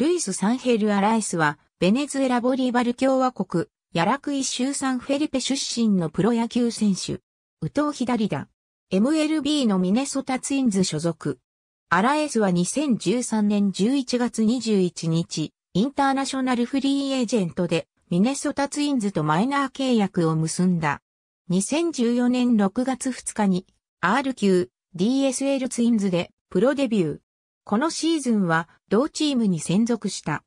ルイス・サンヘル・アライスは、ベネズエラ・ボリバル共和国、ヤラクイ州サンフェリペ出身のプロ野球選手。右投左打。MLB のミネソタツインズ所属。アライスは2013年11月21日、インターナショナルフリーエージェントで、ミネソタツインズとマイナー契約を結んだ。2014年6月2日に、R 級 DSL ツインズでプロデビュー。このシーズンは同チームに専属した。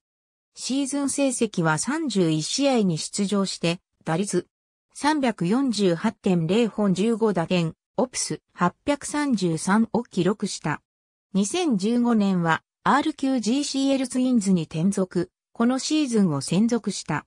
シーズン成績は31試合に出場して、打率348.0本15打点、オプス833を記録した。2015年は RQGCL ツインズに転属、このシーズンを専属した。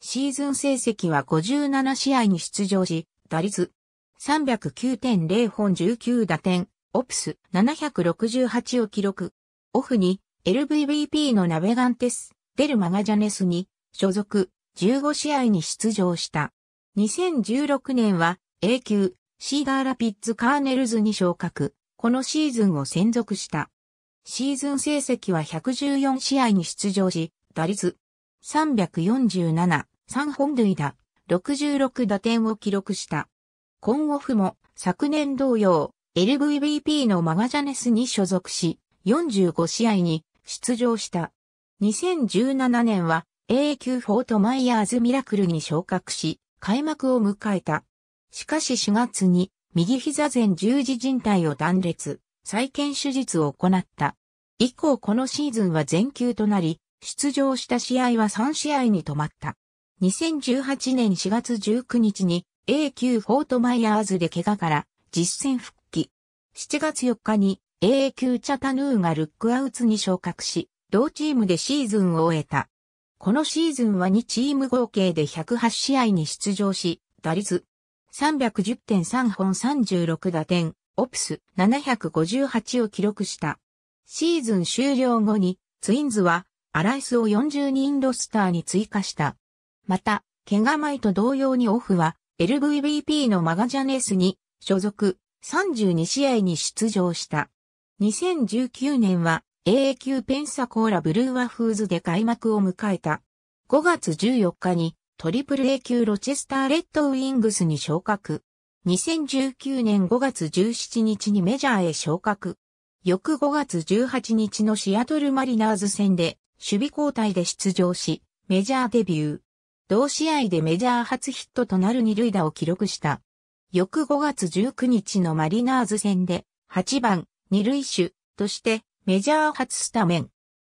シーズン成績は57試合に出場し、打率309.0本19打点、オプス768を記録。オフに LVVP のナベガンテス、デルマガジャネスに所属15試合に出場した。2016年は A 級シーガーラピッツカーネルズに昇格。このシーズンを専属した。シーズン成績は114試合に出場し、打率347、3本塁打、66打点を記録した。コンオフも昨年同様、LVBP のマガジャネスに所属し、45試合に出場した。2017年は A 級フォートマイヤーズミラクルに昇格し、開幕を迎えた。しかし4月に右膝前十字靭帯を断裂、再建手術を行った。以降このシーズンは全休となり、出場した試合は3試合に止まった。2018年4月19日に A 級フォートマイヤーズで怪我から実戦復7月4日に AA 級チャタヌーがルックアウツに昇格し、同チームでシーズンを終えた。このシーズンは2チーム合計で108試合に出場し、打率310.3本36打点、オプス758を記録した。シーズン終了後にツインズはアライスを40人ロスターに追加した。また、怪我前と同様にオフは l v p のマガジャネスに所属、32試合に出場した。2019年は AA 級ペンサコーラブルーワフーズで開幕を迎えた。5月14日にトリプル A 級ロチェスターレッドウィングスに昇格。2019年5月17日にメジャーへ昇格。翌5月18日のシアトルマリナーズ戦で守備交代で出場し、メジャーデビュー。同試合でメジャー初ヒットとなる二塁打を記録した。翌5月19日のマリナーズ戦で8番二塁手としてメジャー初スタメン。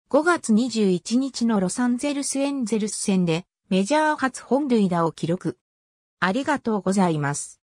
5月21日のロサンゼルスエンゼルス戦でメジャー初本塁打を記録。ありがとうございます。